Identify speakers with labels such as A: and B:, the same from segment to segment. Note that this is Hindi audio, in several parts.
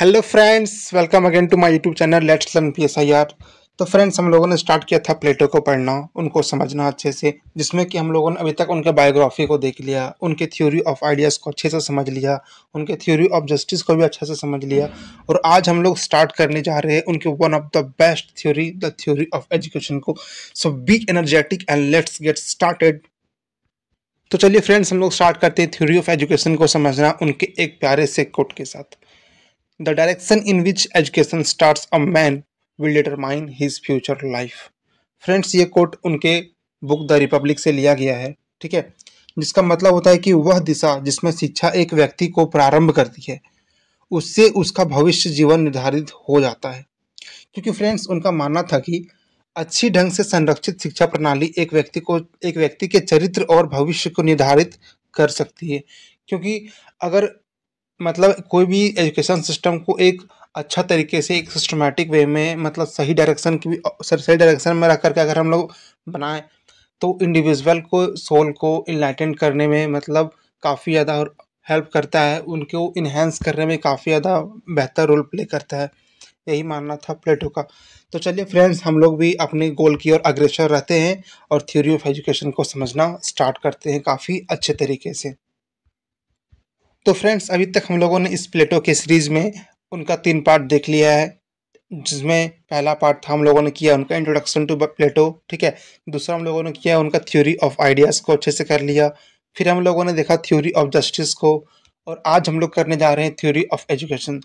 A: Hello friends welcome again to my YouTube channel let's learn P S I R तो फ्रेंड्स हम लोगों ने स्टार्ट किया था प्लेटो को पढ़ना उनको समझना अच्छे से जिसमें कि हम लोगों ने अभी तक उनके बायोग्राफी को देख लिया उनके थ्योरी ऑफ आइडियाज़ को अच्छे से समझ लिया उनके थ्योरी ऑफ जस्टिस को भी अच्छे से समझ लिया और आज हम लोग स्टार्ट करने जा रहे हैं उनके one of the best theory the theory of education को so be energetic and let's get started तो चलिए फ्रेंड्स हम लोग स्टार्ट करते हैं थ्योरी ऑफ एजुकेशन को समझना उनके एक प्यारे से कोट के साथ the direction in which education start a man will determine his future life. Friends ये कोट उनके बुक द रिपब्लिक से लिया गया है ठीक है जिसका मतलब होता है कि वह दिशा जिसमें शिक्षा एक व्यक्ति को प्रारंभ करती है उससे उसका भविष्य जीवन निर्धारित हो जाता है क्योंकि फ्रेंड्स उनका मानना था कि अच्छी ढंग से संरक्षित शिक्षा प्रणाली एक व्यक्ति को एक व्यक्ति के चरित्र और भविष्य को निर्धारित कर सकती है क्योंकि अगर मतलब कोई भी एजुकेशन सिस्टम को एक अच्छा तरीके से एक सिस्टमेटिक वे में मतलब सही डायरेक्शन की सर सही डायरेक्शन में रख करके अगर हम लोग बनाएं तो इंडिविजुअल को सोल को इनलाइटेंड करने में मतलब काफ़ी ज़्यादा हेल्प करता है उनको इन्हेंस करने में काफ़ी ज़्यादा बेहतर रोल प्ले करता है यही मानना था प्लेटो का तो चलिए फ्रेंड्स हम लोग भी अपने गोल की ओर अग्रसर रहते हैं और थ्योरी ऑफ एजुकेशन को समझना स्टार्ट करते हैं काफ़ी अच्छे तरीके से तो फ्रेंड्स अभी तक हम लोगों ने इस प्लेटो के सीरीज़ में उनका तीन पार्ट देख लिया है जिसमें पहला पार्ट था हम लोगों ने किया उनका इंट्रोडक्शन टू प्लेटो ठीक है दूसरा हम लोगों ने किया उनका थ्योरी ऑफ आइडियाज़ को अच्छे से कर लिया फिर हम लोगों ने देखा थ्योरी ऑफ जस्टिस को और आज हम लोग करने जा रहे हैं थ्योरी ऑफ एजुकेशन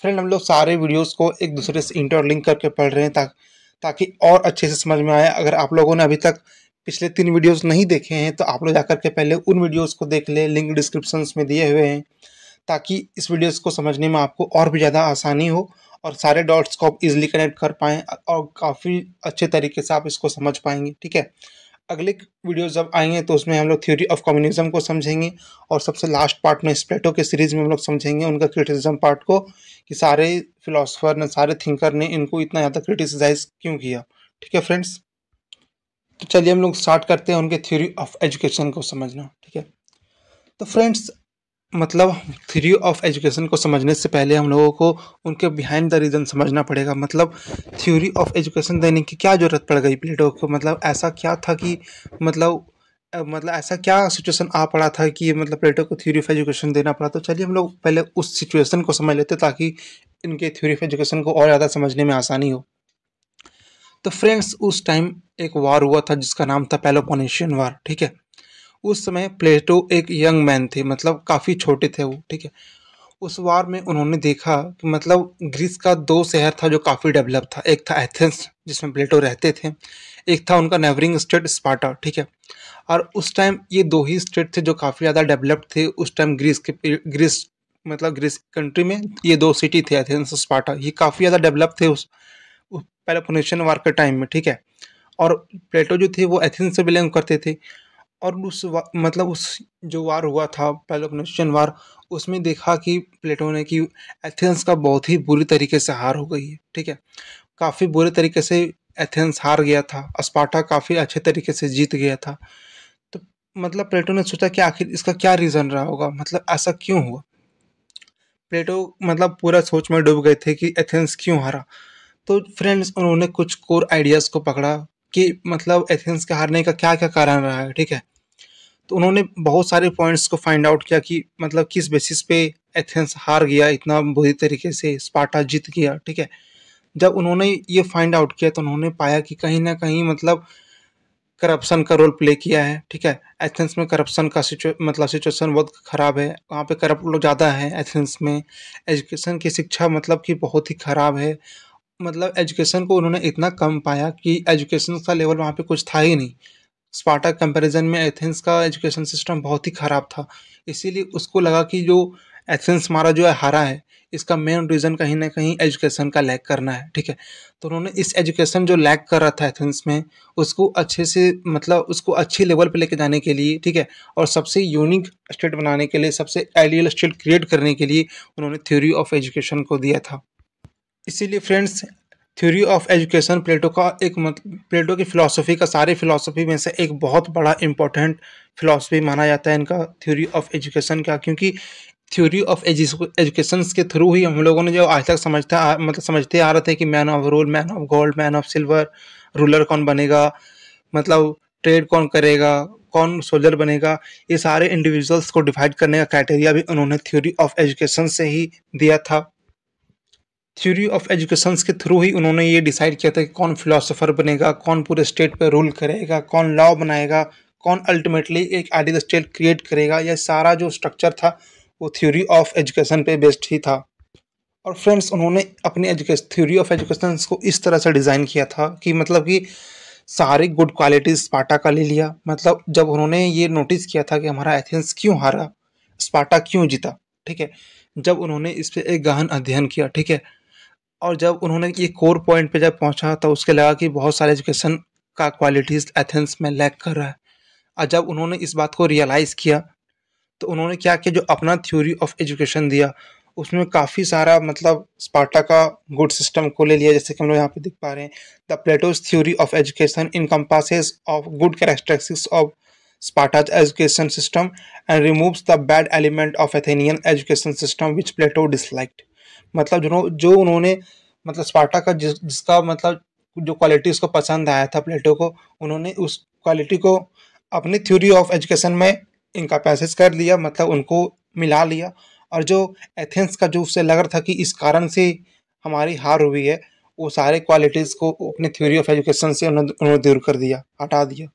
A: फ्रेंड हम लोग सारे वीडियोस को एक दूसरे से इंटरलिंक करके पढ़ रहे हैं ताकि ताकि और अच्छे से समझ में आए अगर आप लोगों ने अभी तक पिछले तीन वीडियोस नहीं देखे हैं तो आप लोग जाकर के पहले उन वीडियोस को देख ले लिंक डिस्क्रिप्शन में दिए हुए हैं ताकि इस वीडियोस को समझने में आपको और भी ज़्यादा आसानी हो और सारे डॉट्स को आप इजिली कनेक्ट कर पाएँ और काफ़ी अच्छे तरीके से आप इसको समझ पाएंगे ठीक है अगले वीडियो जब आएंगे तो उसमें हम लोग थ्योरी ऑफ कम्युनिज्म को समझेंगे और सबसे लास्ट पार्ट में स्प्लेटो के सीरीज़ में हम लोग समझेंगे उनका क्रिटिसिज्म पार्ट को कि सारे फिलोसोफर ने सारे थिंकर ने इनको इतना ज़्यादा क्रिटिसाइज़ क्यों किया ठीक है फ्रेंड्स तो चलिए हम लोग स्टार्ट करते हैं उनके थ्योरी ऑफ एजुकेशन को समझना ठीक है तो फ्रेंड्स मतलब थ्योरी ऑफ एजुकेशन को समझने से पहले हम लोगों को उनके बिहाइंड द रीज़न समझना पड़ेगा मतलब थ्योरी ऑफ एजुकेशन देने की क्या ज़रूरत पड़ गई प्लेटो को मतलब ऐसा क्या था कि मतलब मतलब ऐसा क्या सिचुएशन आ पड़ा था कि मतलब प्लेटो को थ्योरी ऑफ एजुकेशन देना पड़ा तो चलिए हम लोग पहले उस सिचुएशन को समझ लेते ताकि इनके थ्योरी ऑफ एजुकेशन को और ज़्यादा समझने में आसानी हो तो फ्रेंड्स उस टाइम एक वार हुआ था जिसका नाम था पेलोपोनेशियन वार ठीक है उस समय प्लेटो एक यंग मैन थे मतलब काफ़ी छोटे थे वो ठीक है उस वार में उन्होंने देखा कि मतलब ग्रीस का दो शहर था जो काफ़ी डेवलप था एक था एथेंस जिसमें प्लेटो रहते थे एक था उनका नेवरिंग स्टेट स्पार्टा ठीक है और उस टाइम ये दो ही स्टेट थे जो काफ़ी ज़्यादा डेवलप्ड थे उस टाइम ग्रीस के ग्रीस मतलब ग्रीस कंट्री में ये दो सिटी थे एथेंस स्पार्टा ये काफ़ी ज़्यादा डेवलप थे उस पेलोपोनेशियन वार के टाइम में ठीक है और प्लेटो जो थे वो एथेंस से बिलोंग करते थे और उस मतलब उस जो वार हुआ था पेलोपोनेशियन वार उसमें देखा कि प्लेटो ने कि एथेंस का बहुत ही बुरी तरीके से हार हो गई है ठीक है काफ़ी बुरे तरीके से एथेंस हार गया था अस्पाटा काफ़ी अच्छे तरीके से जीत गया था तो मतलब प्लेटो ने सोचा कि आखिर इसका क्या रीज़न रहा होगा मतलब ऐसा क्यों हुआ प्लेटो मतलब पूरा सोच में डूब गए थे कि एथेंस क्यों हारा तो फ्रेंड्स उन्होंने कुछ कोर आइडियाज़ को पकड़ा कि मतलब एथेंस के हारने का क्या क्या कारण रहा है ठीक है तो उन्होंने बहुत सारे पॉइंट्स को फाइंड आउट किया कि मतलब किस बेसिस पे एथेंस हार गया इतना बुरी तरीके से स्पार्टा जीत गया ठीक है जब उन्होंने ये फाइंड आउट किया तो उन्होंने पाया कि कहीं ना कहीं मतलब करप्शन का रोल प्ले किया है ठीक है एथेंस में करप्शन का सिचु मतलब सिचुएशन बहुत ख़राब है वहाँ पे करप्ट लोग ज़्यादा हैं एथेंस में एजुकेशन की शिक्षा मतलब कि बहुत ही ख़राब है मतलब एजुकेशन को उन्होंने इतना कम पाया कि एजुकेशन का लेवल वहाँ पे कुछ था ही नहीं स्पार्टा कंपैरिजन में एथेंस का एजुकेशन सिस्टम बहुत ही ख़राब था इसीलिए उसको लगा कि जो एथेंस हमारा जो है हारा है इसका मेन रीज़न कहीं ना कहीं एजुकेशन का लैक करना है ठीक है तो उन्होंने इस एजुकेशन जो लैक कर रहा था एथेंस में उसको अच्छे से मतलब उसको अच्छे लेवल पे लेके जाने के लिए ठीक है और सबसे यूनिक स्टेट बनाने के लिए सबसे आइडियल स्टेट क्रिएट करने के लिए उन्होंने थ्योरी ऑफ एजुकेशन को दिया था इसीलिए friends theory of education Plato का एक मतलब प्लेटो की फ़िलासफ़ी का सारी फ़िलासफ़ी में से एक बहुत बड़ा इंपॉर्टेंट फिलासफ़ी माना जाता है इनका थ्योरी ऑफ एजुकेशन का क्योंकि थ्योरी ऑफ एजुकेशन के थ्रू ही हम लोगों ने जो आज तक समझता मतलब समझते आ रहे थे कि man of role man of gold man of silver ruler कौन बनेगा मतलब ट्रेड कौन करेगा कौन सोल्जर बनेगा ये सारे इंडिविजुअल्स को डिवाइड करने का क्राइटेरिया भी उन्होंने थ्योरी ऑफ एजुकेशन से ही दिया था थ्योरी ऑफ एजुकेशन के थ्रू ही उन्होंने ये डिसाइड किया था कि कौन फिलोसोफर बनेगा कौन पूरे स्टेट पर रूल करेगा कौन लॉ बनाएगा कौन अल्टीमेटली एक आइडियल स्टेट क्रिएट करेगा यह सारा जो स्ट्रक्चर था वो थ्योरी ऑफ एजुकेशन पे बेस्ड ही था और फ्रेंड्स उन्होंने अपनी एजुकेशन थ्योरी ऑफ एजुकेशन को इस तरह से डिज़ाइन किया था कि मतलब कि सारे गुड क्वालिटीज स्पाटा का ले लिया मतलब जब उन्होंने ये नोटिस किया था कि हमारा एथेंस क्यों हारा स्पाटा क्यों जीता ठीक है जब उन्होंने इस पर एक गहन अध्ययन किया ठीक है और जब उन्होंने ये कोर पॉइंट पे जब पहुंचा तो उसके लगा कि बहुत सारे एजुकेशन का क्वालिटीज़ एथेंस में लैक कर रहा है और जब उन्होंने इस बात को रियलाइज़ किया तो उन्होंने क्या किया जो अपना थ्योरी ऑफ एजुकेशन दिया उसमें काफ़ी सारा मतलब स्पार्टा का गुड सिस्टम को ले लिया जैसे कि हम लोग यहाँ पे देख पा रहे हैं the Plato's theory of education in compasses of good characteristics of Sparta's education system and removes the bad element of Athenian education system which Plato disliked मतलब जो जो उन्होंने मतलब स्पार्टा का जिस जिसका मतलब जो क्वालिटी उसको पसंद आया था प्लेटो को उन्होंने उस क्वालिटी को अपनी थ्योरी ऑफ एजुकेशन में इनका पैसेज कर लिया मतलब उनको मिला लिया और जो एथेंस का जो उससे लग रहा था कि इस कारण से हमारी हार हुई है वो सारे क्वालिटीज़ को अपने थ्योरी ऑफ एजुकेशन से उन्होंने दूर कर दिया हटा दिया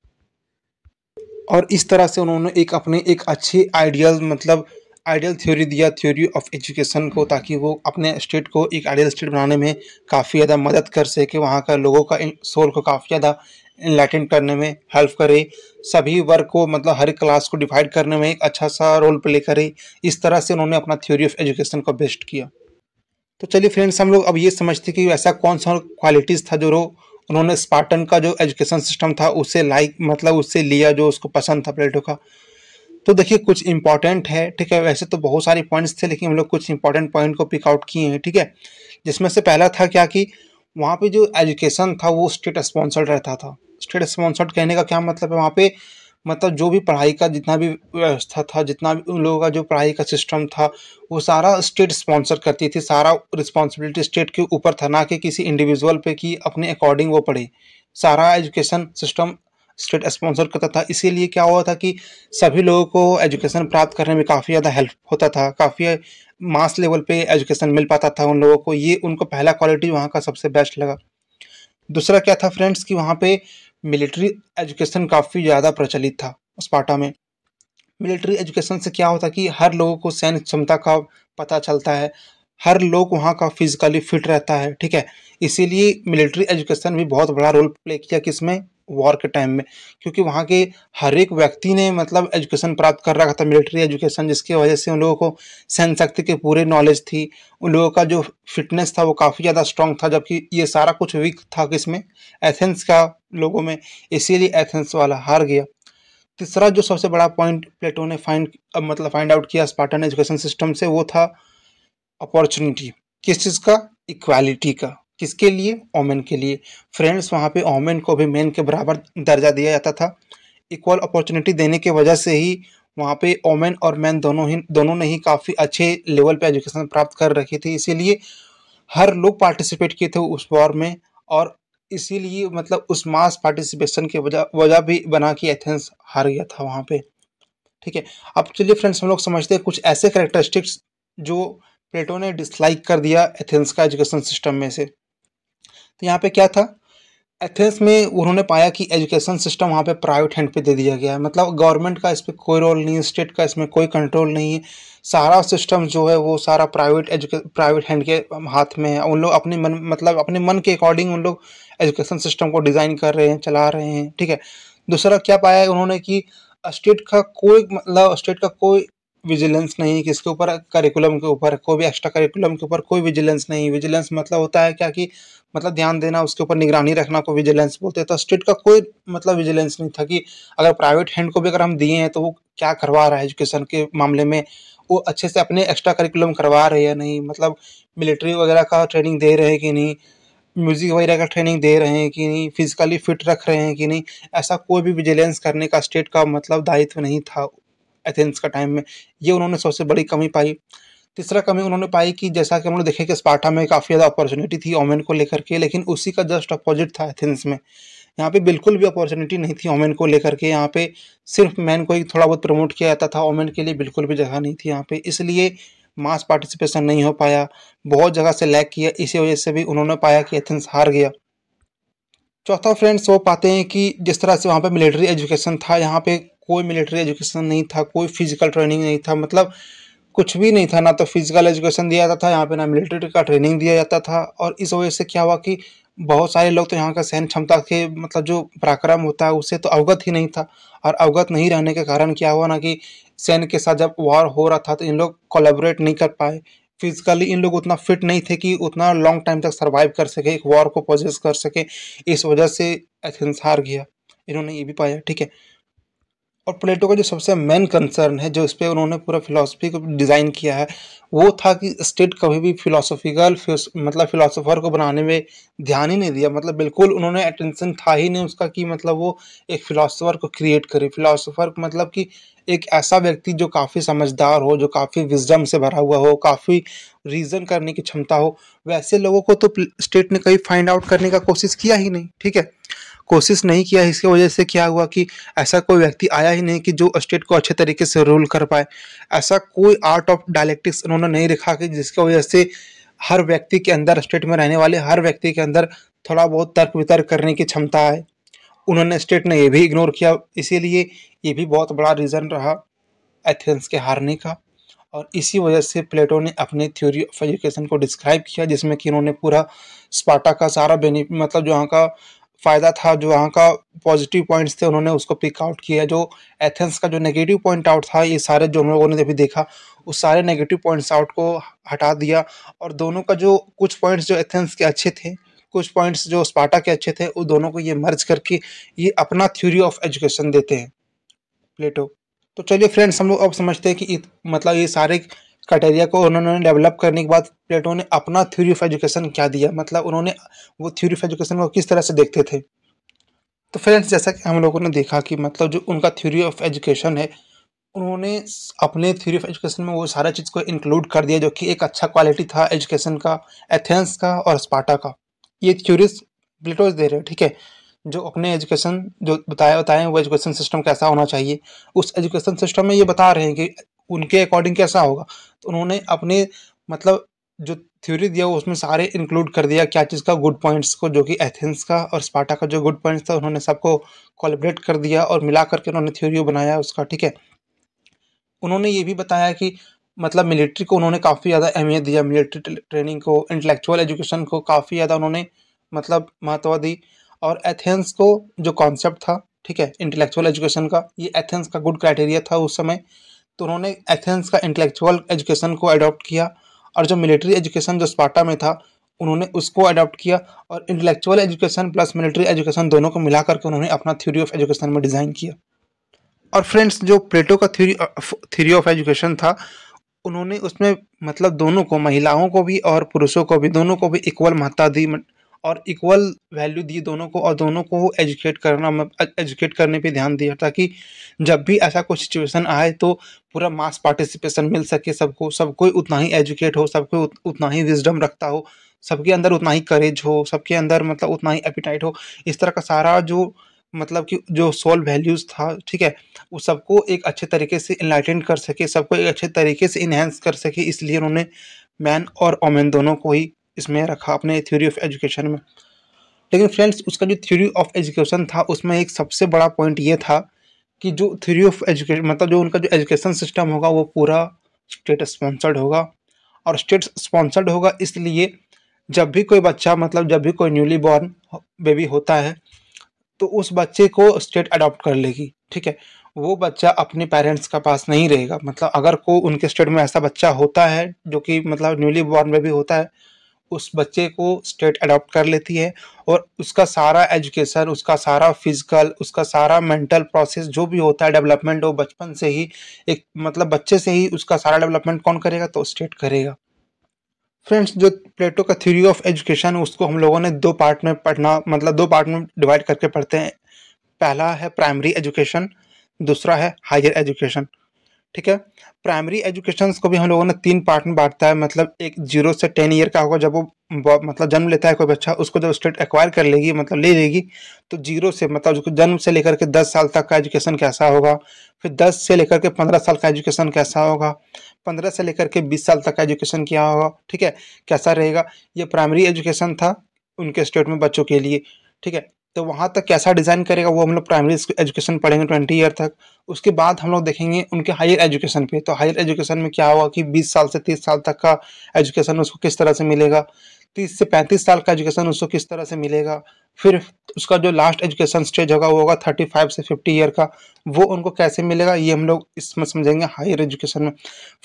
A: और इस तरह से उन्होंने एक अपने एक अच्छे आइडियल मतलब आइडियल थ्योरी दिया थ्योरी ऑफ एजुकेशन को ताकि वो अपने स्टेट को एक आइडियल स्टेट बनाने में काफ़ी ज़्यादा मदद कर सके वहाँ का लोगों का सोल को काफ़ी ज़्यादा इनलाइटन करने में हेल्प करे सभी वर्ग को मतलब हर क्लास को डिवाइड करने में एक अच्छा सा रोल प्ले करे इस तरह से उन्होंने अपना थ्योरी ऑफ एजुकेशन को बेस्ट किया तो चलिए फ्रेंड्स हम लोग अब ये समझते कि ऐसा कौन सा क्वालिटीज़ था जो उन्होंने स्पार्टन का जो एजुकेशन सिस्टम था उसे लाइक मतलब उससे लिया जो उसको पसंद था प्लेटो का तो देखिए कुछ इंपॉर्टेंट है ठीक है वैसे तो बहुत सारे पॉइंट्स थे लेकिन हम लोग कुछ इंपॉर्टेंट पॉइंट को पिकआउट किए हैं ठीक है जिसमें से पहला था क्या कि वहाँ पे जो एजुकेशन था वो स्टेट स्पॉन्सर्ड रहता था स्टेट स्पॉन्सर्ड कहने का क्या मतलब है वहाँ पे मतलब जो भी पढ़ाई का जितना भी व्यवस्था था जितना भी उन लोगों का जो पढ़ाई का सिस्टम था वो सारा स्टेट स्पॉन्सर करती थी सारा रिस्पॉन्सिबिलिटी स्टेट के ऊपर था ना कि किसी इंडिविजुअल पे कि अपने अकॉर्डिंग वो पढ़े सारा एजुकेशन सिस्टम स्टेट स्पॉन्सर करता था इसीलिए क्या हुआ था कि सभी लोगों को एजुकेशन प्राप्त करने में काफ़ी ज़्यादा हेल्प होता था काफ़ी मास लेवल पे एजुकेशन मिल पाता था उन लोगों को ये उनको पहला क्वालिटी वहाँ का सबसे बेस्ट लगा दूसरा क्या था फ्रेंड्स कि वहाँ पे मिलिट्री एजुकेशन काफ़ी ज़्यादा प्रचलित था स्पाटा में मिलिट्री एजुकेशन से क्या होता कि हर लोगों को सैन्य क्षमता का पता चलता है हर लोग वहाँ का फिजिकली फिट रहता है ठीक है इसीलिए मिलिट्री एजुकेशन भी बहुत बड़ा रोल प्ले किया किसमें वॉर के टाइम में क्योंकि वहाँ के हर एक व्यक्ति ने मतलब एजुकेशन प्राप्त कर रखा था मिलिट्री एजुकेशन जिसकी वजह से उन लोगों को सहन शक्ति के पूरे नॉलेज थी उन लोगों का जो फिटनेस था वो काफ़ी ज़्यादा स्ट्रांग था जबकि ये सारा कुछ वीक था किसमें एथेंस का लोगों में इसीलिए एथेंस वाला हार गया तीसरा जो सबसे बड़ा पॉइंट प्लेटो ने फाइंड मतलब फाइंड आउट किया स्पार्टन एजुकेशन सिस्टम से वो था अपॉर्चुनिटी किस चीज़ का इक्वालिटी का किसके लिए ओमेन के लिए फ्रेंड्स वहाँ पे ओमेन को भी मेन के बराबर दर्जा दिया जाता था इक्वल अपॉर्चुनिटी देने की वजह से ही वहाँ पे ओमेन और मैन दोनों ही दोनों ने ही काफ़ी अच्छे लेवल पे एजुकेशन प्राप्त कर रखी थी इसीलिए हर लोग पार्टिसिपेट किए थे उस वॉर में और इसीलिए मतलब उस मास पार्टिसिपेशन की वजह वजह भी बना कि एथेंस हार गया था वहाँ पर ठीक है अब चलिए फ्रेंड्स हम लोग समझते हैं कुछ ऐसे करेक्टरिस्टिक्स जो प्लेटो ने डिसलाइक कर दिया एथेंस का एजुकेशन सिस्टम में से तो यहाँ पे क्या था एथेंस में उन्होंने पाया कि एजुकेशन सिस्टम वहाँ पे प्राइवेट हैंड पे दे दिया गया है मतलब गवर्नमेंट का इस पर कोई रोल नहीं है स्टेट का इसमें कोई कंट्रोल नहीं है सारा सिस्टम जो है वो सारा प्राइवेट एजुके प्राइवेट हैंड के हाथ में है उन लोग अपने मन मतलब अपने मन के अकॉर्डिंग उन लोग एजुकेशन सिस्टम को डिज़ाइन कर रहे हैं चला रहे हैं ठीक है दूसरा क्या पाया है उन्होंने कि स्टेट का कोई मतलब स्टेट का कोई विजिलेंस नहीं किसके ऊपर करिकुलम के ऊपर कोई भी एक्स्ट्रा करिकुलम के ऊपर कोई विजिलेंस नहीं विजिलेंस मतलब होता है क्या कि मतलब ध्यान देना उसके ऊपर निगरानी रखना को विजिलेंस बोलते हैं तो स्टेट का कोई मतलब विजिलेंस नहीं था कि अगर प्राइवेट हैंड को भी अगर हम दिए हैं तो वो क्या करवा रहा है एजुकेशन के मामले में वो अच्छे से अपने एक्स्ट्रा करिकुलम करवा रहे हैं नहीं मतलब मिलिट्री वगैरह का ट्रेनिंग दे रहे हैं कि नहीं म्यूज़िक वगैरह का ट्रेनिंग दे रहे हैं कि नहीं फिजिकली फिट रख रहे हैं कि नहीं ऐसा कोई भी विजिलेंस करने का स्टेट का मतलब दायित्व नहीं था एथेंस का टाइम में ये उन्होंने सबसे बड़ी कमी पाई तीसरा कमी उन्होंने पाई कि जैसा कि हम लोग देखें कि स्पार्टा में काफ़ी ज़्यादा अपॉर्चुनिटी थी ओमेन को लेकर के लेकिन उसी का जस्ट अपोजिट था एथेंस में यहाँ पे बिल्कुल भी अपॉर्चुनिटी नहीं थी ओमेन को लेकर के यहाँ पे सिर्फ मैन को ही थोड़ा बहुत प्रमोट किया जाता था ओमेन के लिए बिल्कुल भी जगह नहीं थी यहाँ पे इसलिए मास पार्टिसिपेशन नहीं हो पाया बहुत जगह से लैक किया इसी वजह से भी उन्होंने पाया कि एथेंस हार गया चौथा फ्रेंड्स वो पाते हैं कि जिस तरह से वहाँ पर मिलिट्री एजुकेशन था यहाँ पर कोई मिलिट्री एजुकेशन नहीं था कोई फिजिकल ट्रेनिंग नहीं था मतलब कुछ भी नहीं था ना तो फिजिकल एजुकेशन दिया जाता था यहाँ पे ना मिलिट्री का ट्रेनिंग दिया जाता था और इस वजह से क्या हुआ कि बहुत सारे लोग तो यहाँ का सैन्य क्षमता के मतलब जो पराक्रम होता है उससे तो अवगत ही नहीं था और अवगत नहीं रहने के कारण क्या हुआ ना कि सैन्य के साथ जब वॉर हो रहा था तो इन लोग कोलेबरेट नहीं कर पाए फिजिकली इन लोग उतना फिट नहीं थे कि उतना लॉन्ग टाइम तक सर्वाइव कर सके एक वॉर को पोजेस कर सके इस वजह से एथेंस हार गया इन्होंने ये भी पाया ठीक है और प्लेटो का जो सबसे मेन कंसर्न है जो इस पर उन्होंने पूरा फिलासफी को डिज़ाइन किया है वो था कि स्टेट कभी भी फिलोसफिकल मतलब फिलोसोफर को बनाने में ध्यान ही नहीं दिया मतलब बिल्कुल उन्होंने अटेंशन था ही नहीं उसका कि मतलब वो एक फ़िलासफ़र को क्रिएट करे फिलासफ़र मतलब कि एक ऐसा व्यक्ति जो काफ़ी समझदार हो जो काफ़ी विजडम से भरा हुआ हो काफ़ी रीज़न करने की क्षमता हो वैसे लोगों को तो स्टेट ने कहीं फाइंड आउट करने का कोशिश किया ही नहीं ठीक है कोशिश नहीं किया इसकी वजह से क्या हुआ कि ऐसा कोई व्यक्ति आया ही नहीं कि जो स्टेट को अच्छे तरीके से रूल कर पाए ऐसा कोई आर्ट ऑफ डायलेक्टिक्स उन्होंने नहीं रखा कि जिसकी वजह से हर व्यक्ति के अंदर स्टेट में रहने वाले हर व्यक्ति के अंदर थोड़ा बहुत तर्क वितर्क करने की क्षमता है उन्होंने स्टेट ने यह भी इग्नोर किया इसीलिए ये भी बहुत बड़ा रीज़न रहा एथेंस के हारने का और इसी वजह से प्लेटो ने अपने थ्योरी ऑफ एजुकेशन को डिस्क्राइब किया जिसमें कि उन्होंने पूरा स्पाटा का सारा बेनिफिट मतलब जो यहाँ का फ़ायदा था जो वहाँ का पॉजिटिव पॉइंट्स थे उन्होंने उसको पिक आउट किया जो एथेंस का जो नेगेटिव पॉइंट आउट था ये सारे जो हम लोगों ने अभी देखा उस सारे नेगेटिव पॉइंट्स आउट को हटा दिया और दोनों का जो कुछ पॉइंट्स जो एथेंस के अच्छे थे कुछ पॉइंट्स जो स्पाटा के अच्छे थे वो दोनों को ये मर्ज करके ये अपना थ्योरी ऑफ एजुकेशन देते हैं प्लेटो तो चलिए फ्रेंड्स हम लोग अब समझते हैं कि मतलब ये सारे क्राइटेरिया को उन्होंने डेवलप करने के बाद प्लेटो ने अपना थ्योरी ऑफ एजुकेशन क्या दिया मतलब उन्होंने वो थ्योरी ऑफ एजुकेशन को किस तरह से देखते थे तो फ्रेंड्स जैसा कि हम लोगों ने देखा कि मतलब जो उनका थ्योरी ऑफ एजुकेशन है उन्होंने अपने थ्योरी ऑफ एजुकेशन में वो सारा चीज़ को इंक्लूड कर दिया जो कि एक अच्छा क्वालिटी था एजुकेशन का एथेंस का और स्पाटा का ये थ्योरीज प्लेटोज दे रहे हैं ठीक है जो अपने एजुकेशन जो बताया बताए वो एजुकेशन सिस्टम कैसा होना चाहिए उस एजुकेशन सिस्टम में ये बता रहे हैं कि उनके अकॉर्डिंग कैसा होगा तो उन्होंने अपने मतलब जो थ्योरी दिया उसमें सारे इंक्लूड कर दिया क्या चीज़ का गुड पॉइंट्स को जो कि एथेंस का और स्पाटा का जो गुड पॉइंट्स था उन्होंने सबको कोलेबरेट कर दिया और मिला करके उन्होंने थ्योरी बनाया उसका ठीक है उन्होंने ये भी बताया कि मतलब मिलिट्री को उन्होंने काफ़ी ज़्यादा अहमियत दिया मिलिट्री ट्रेनिंग को इंटेलेक्चुअल एजुकेशन को काफ़ी ज़्यादा उन्होंने मतलब महत्व दी और एथेंस को जो कॉन्सेप्ट था ठीक है इंटेलेक्चुअल एजुकेशन का ये एथेंस का गुड क्राइटेरिया था उस समय तो उन्होंने एथेंस का इंटेलेक्चुअल एजुकेशन को अडॉप्ट किया और जो मिलिट्री एजुकेशन जो स्पाटा में था उन्होंने उसको अडॉप्ट किया और intellectual education plus military education दोनों को मिला करके उन्होंने अपना थ्योरी ऑफ एजुकेशन में डिज़ाइन किया और फ्रेंड्स जो प्लेटो का थ्योरी थ्योरी ऑफ एजुकेशन था उन्होंने उसमें मतलब दोनों को महिलाओं को भी और पुरुषों को भी दोनों को भी इक्वल महत्ता दी और इक्वल वैल्यू दी दोनों को और दोनों को एजुकेट करना एजुकेट करने पे ध्यान दिया ताकि जब भी ऐसा कोई सिचुएशन आए तो पूरा मास पार्टिसिपेशन मिल सके सबको सब कोई उतना ही एजुकेट हो सब कोई उतना ही विजडम रखता हो सबके अंदर उतना ही करेज हो सबके अंदर मतलब उतना ही एपिटाइट हो इस तरह का सारा जो मतलब कि जो सोल वैल्यूज़ था ठीक है वो सबको एक अच्छे तरीके से इनलाइटेंड कर सके सबको एक अच्छे तरीके से इन्हेंस कर सके इसलिए उन्होंने मैन और ओमेन दोनों को ही इसमें रखा अपने थ्योरी ऑफ एजुकेशन में लेकिन फ्रेंड्स उसका जो थ्योरी ऑफ एजुकेशन था उसमें एक सबसे बड़ा पॉइंट ये था कि जो थ्योरी ऑफ एजुकेशन मतलब जो उनका जो एजुकेशन सिस्टम होगा वो पूरा स्टेट स्पॉन्सर्ड होगा और स्टेट स्पॉन्सर्ड होगा इसलिए जब भी कोई बच्चा मतलब जब भी कोई न्यूली बॉर्न बेबी होता है तो उस बच्चे को स्टेट अडॉप्ट कर लेगी ठीक है वो बच्चा अपने पेरेंट्स का पास नहीं रहेगा मतलब अगर को उनके स्टेट में ऐसा बच्चा होता है जो कि मतलब न्यूली बॉर्न बेबी होता है उस बच्चे को स्टेट अडॉप्ट कर लेती है और उसका सारा एजुकेशन उसका सारा फिजिकल उसका सारा मेंटल प्रोसेस जो भी होता है डेवलपमेंट वो बचपन से ही एक मतलब बच्चे से ही उसका सारा डेवलपमेंट कौन करेगा तो स्टेट करेगा फ्रेंड्स जो प्लेटो का थ्योरी ऑफ एजुकेशन उसको हम लोगों ने दो पार्ट में पढ़ना मतलब दो पार्ट में डिवाइड करके पढ़ते हैं पहला है प्राइमरी एजुकेशन दूसरा है हायर एजुकेशन ठीक है प्राइमरी एजुकेशन को भी हम लोगों ने तीन पार्ट में बांटता है मतलब एक जीरो से टेन ईयर का होगा जब वो मतलब जन्म लेता है कोई बच्चा उसको जब स्टेट एक्वायर कर लेगी मतलब ले लेगी तो जीरो से मतलब उसको जन्म से लेकर के दस साल तक का एजुकेशन कैसा होगा फिर दस से लेकर के पंद्रह साल का एजुकेशन कैसा होगा पंद्रह से लेकर के बीस साल तक का एजुकेशन क्या होगा ठीक है कैसा रहेगा ये प्राइमरी एजुकेशन था उनके स्टेट में बच्चों के लिए ठीक है तो वहाँ तक कैसा डिज़ाइन करेगा वो हम लोग प्राइमरी एजुकेशन पढ़ेंगे ट्वेंटी ईयर तक उसके बाद हम लोग देखेंगे उनके हायर एजुकेशन पे तो हायर एजुकेशन में क्या होगा कि बीस साल से तीस साल तक का एजुकेशन उसको किस तरह से मिलेगा तीस से पैंतीस साल का एजुकेशन उसको किस तरह से मिलेगा फिर उसका जो लास्ट एजुकेशन स्टेज होगा वो होगा थर्टी फाइव से फिफ्टी ईयर का वो उनको कैसे मिलेगा ये हम लोग इसमें समझेंगे हायर एजुकेशन में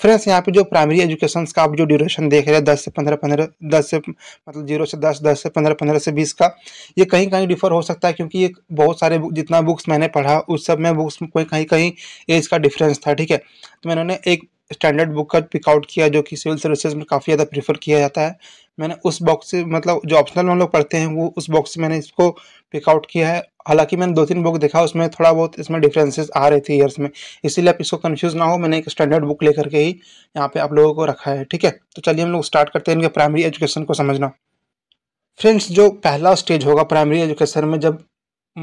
A: फ्रेंड्स यहाँ पे जो प्राइमरी एजुकेशन का आप जो ड्यूरेशन देख रहे हैं दस से पंद्रह पंद्रह दस से मतलब जीरो से दस दस से पंद्रह पंद्रह से बीस का ये कहीं कहीं डिफर हो सकता है क्योंकि ये बहुत सारे जितना बुक्स मैंने पढ़ा उस सब में बुक्स में कहीं कहीं एज का डिफरेंस था ठीक है तो मैंने एक स्टैंडर्ड बुक का पिकआउट किया जो कि सिविल सर्विसेज में काफ़ी ज़्यादा प्रीफर किया जाता है मैंने उस बॉक्स से मतलब जो ऑप्शनल हम लोग पढ़ते हैं वो उस बॉक्स से मैंने इसको पिकआउट किया है हालांकि मैंने दो तीन बुक देखा उसमें थोड़ा बहुत इसमें डिफरेंसेस आ रहे थे ईयर्स में इसीलिए आप इसको कन्फ्यूज ना हो मैंने एक स्टैंडर्ड बुक लेकर के ही यहाँ पर आप लोगों को रखा है ठीक है तो चलिए हम लोग स्टार्ट करते हैं इनके प्राइमरी एजुकेशन को समझना फ्रेंड्स जो पहला स्टेज होगा प्राइमरी एजुकेशन में जब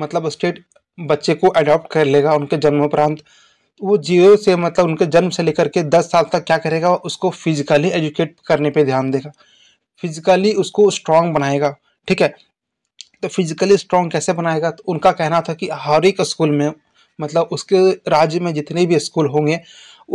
A: मतलब स्टेट बच्चे को अडॉप्ट कर लेगा उनके जन्मोपरांत वो जीरो से मतलब उनके जन्म से लेकर के दस साल तक क्या करेगा उसको फिजिकली एजुकेट करने पे ध्यान देगा फिजिकली उसको स्ट्रांग बनाएगा ठीक है तो फिजिकली स्ट्रांग कैसे बनाएगा तो उनका कहना था कि हर एक स्कूल में मतलब उसके राज्य में जितने भी स्कूल होंगे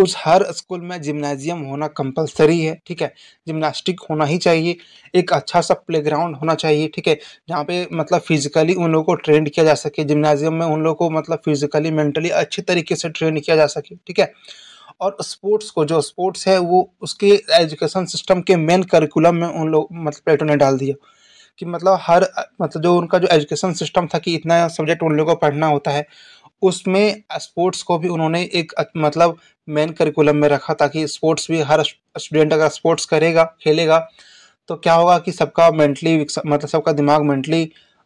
A: उस हर स्कूल में जिम्नाजियम होना कंपलसरी है ठीक है जिम्नास्टिक होना ही चाहिए एक अच्छा सा प्लेग्राउंड होना चाहिए ठीक है जहाँ पे मतलब फिजिकली उन लोगों को ट्रेंड किया जा सके जिम्नाजियम में उन लोगों को मतलब फिजिकली मेंटली अच्छे तरीके से ट्रेंड किया जा सके ठीक है और स्पोर्ट्स को जो स्पोर्ट्स है वो उसके एजुकेशन सिस्टम के मेन करिकुलम में उन लोग मतलब प्लेटो ने डाल दिया कि मतलब हर मतलब जो उनका जो एजुकेशन सिस्टम था कि इतना सब्जेक्ट उन लोगों को पढ़ना होता है उसमें स्पोर्ट्स को भी उन्होंने एक मतलब मेन करिकुलम में रखा ताकि स्पोर्ट्स भी हर स्टूडेंट अगर स्पोर्ट्स करेगा खेलेगा तो क्या होगा कि सबका मेंटली मतलब सबका दिमाग मेंटली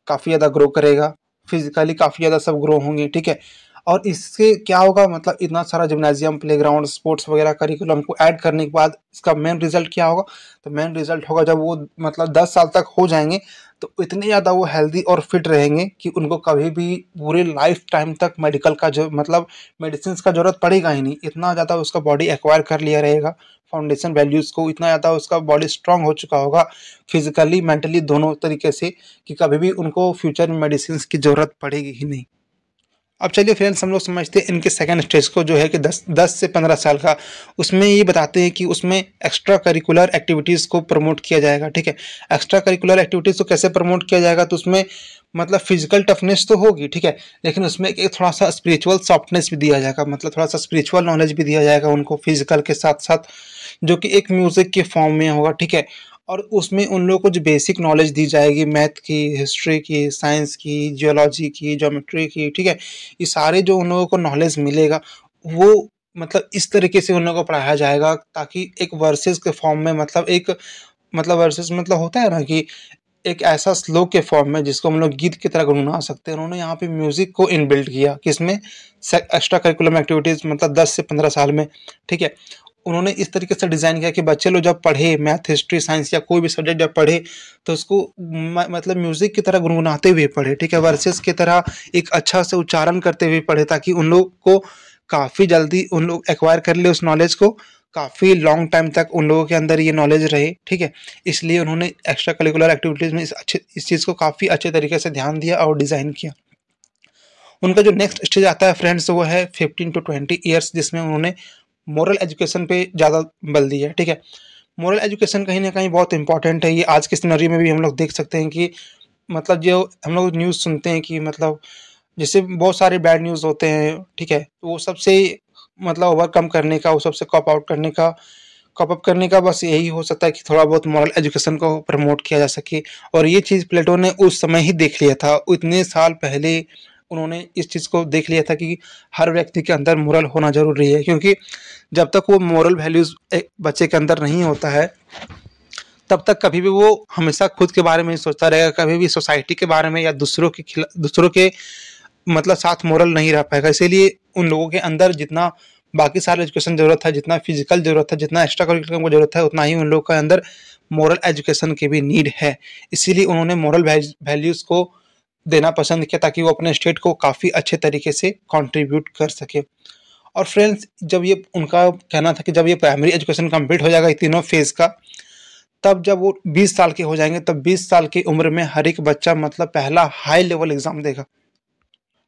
A: काफ़ी ज़्यादा ग्रो करेगा फिजिकली काफ़ी ज़्यादा सब ग्रो होंगे ठीक है और इससे क्या होगा मतलब इतना सारा जिमनाजियम प्लेग्राउंड स्पोर्ट्स वगैरह करिकुलम को ऐड करने के बाद इसका मेन रिजल्ट क्या होगा तो मेन रिजल्ट होगा जब वो मतलब दस साल तक हो जाएंगे तो इतने ज़्यादा वो हेल्दी और फिट रहेंगे कि उनको कभी भी पूरे लाइफ टाइम तक मेडिकल का जो मतलब मेडिसिन का ज़रूरत पड़ेगा ही नहीं इतना ज़्यादा उसका बॉडी एक्वायर कर लिया रहेगा फाउंडेशन वैल्यूज़ को इतना ज़्यादा उसका बॉडी स्ट्रांग हो चुका होगा फिजिकली मेंटली दोनों तरीके से कि कभी भी उनको फ्यूचर में मेडिसिन की ज़रूरत पड़ेगी ही नहीं अब चलिए फ्रेंड्स हम लोग समझते हैं इनके सेकंड स्टेज को जो है कि 10 10 से 15 साल का उसमें ये बताते हैं कि उसमें एक्स्ट्रा करिकुलर एक्टिविटीज़ को प्रमोट किया जाएगा ठीक है एक्स्ट्रा करिकुलर एक्टिविटीज़ को कैसे प्रमोट किया जाएगा तो उसमें मतलब फिजिकल टफनेस तो होगी ठीक है लेकिन उसमें एक थोड़ा सा स्परिचुअल सॉफ्टनेस भी दिया जाएगा मतलब थोड़ा सा स्परिचुअल नॉलेज भी दिया जाएगा उनको फिजिकल के साथ साथ जो कि एक म्यूज़िक के फॉर्म में होगा ठीक है और उसमें उन लोग को जो बेसिक नॉलेज दी जाएगी मैथ की हिस्ट्री की साइंस की जियोलॉजी की जोमेट्री की ठीक है ये सारे जो उन लोगों को नॉलेज मिलेगा वो मतलब इस तरीके से उन लोगों को पढ़ाया जाएगा ताकि एक वर्सेस के फॉर्म में मतलब एक मतलब वर्सेस मतलब होता है ना कि एक ऐसा स्लोक के फॉर्म में जिसको हम लोग गीत की तरह गुनगुना सकते हैं उन्होंने यहाँ पे म्यूज़िक को इनबिल्ट किया किसमें एक्स्ट्रा करिकुलम एक्टिविटीज़ मतलब 10 से 15 साल में ठीक है उन्होंने इस तरीके से डिज़ाइन किया कि बच्चे लोग जब पढ़े मैथ हिस्ट्री साइंस या कोई भी सब्जेक्ट जब पढ़े तो उसको मतलब म्यूज़िक की तरह गुनगुनाते हुए पढ़े ठीक है वर्सेस की तरह एक अच्छा से उच्चारण करते हुए पढ़े ताकि उन लोग को काफ़ी जल्दी उन लोग एक्वायर कर ले उस नॉलेज को काफ़ी लॉन्ग टाइम तक उन लोगों के अंदर ये नॉलेज रहे ठीक है इसलिए उन्होंने एक्स्ट्रा करिकुलर एक्टिविटीज़ में इस अच्छे इस चीज़ को काफ़ी अच्छे तरीके से ध्यान दिया और डिज़ाइन किया उनका जो नेक्स्ट स्टेज आता है फ्रेंड्स वो है फिफ्टीन टू ट्वेंटी ईयर्स जिसमें उन्होंने मॉरल एजुकेशन पे ज़्यादा बल दी है ठीक है मॉरल एजुकेशन कहीं ना कहीं बहुत इंपॉर्टेंट है ये आज के सिनेरियो में भी हम लोग देख सकते हैं कि मतलब जो हम लोग न्यूज़ सुनते हैं कि मतलब जैसे बहुत सारे बैड न्यूज़ होते हैं ठीक है तो वो सबसे मतलब ओवरकम करने का वो सबसे कॉप आउट करने का कॉप अप करने का बस यही हो सकता है कि थोड़ा बहुत मॉरल एजुकेशन को प्रमोट किया जा सके और ये चीज़ प्लेटो ने उस समय ही देख लिया था इतने साल पहले उन्होंने इस चीज़ को देख लिया था कि हर व्यक्ति के अंदर मोरल होना ज़रूरी है क्योंकि जब तक वो मोरल वैल्यूज़ एक बच्चे के अंदर नहीं होता है तब तक कभी भी वो हमेशा खुद के बारे में सोचता रहेगा कभी भी सोसाइटी के बारे में या दूसरों के खिलाफ दूसरों के मतलब साथ मोरल नहीं रह पाएगा इसीलिए उन लोगों के अंदर जितना बाकी सारे एजुकेशन ज़रूरत है जितना फिजिकल ज़रूरत है जितना एक्स्ट्रा करिकुलर को ज़रूरत है उतना ही उन लोगों के अंदर मॉरल एजुकेशन की भी नीड है इसीलिए उन्होंने मॉरल वैल्यूज़ को देना पसंद किया ताकि वो अपने स्टेट को काफ़ी अच्छे तरीके से कंट्रीब्यूट कर सके और फ्रेंड्स जब ये उनका कहना था कि जब ये प्राइमरी एजुकेशन कंप्लीट हो जाएगा तीनों फेज़ का तब जब वो 20 साल के हो जाएंगे तब 20 साल की उम्र में हर एक बच्चा मतलब पहला हाई लेवल एग्ज़ाम देगा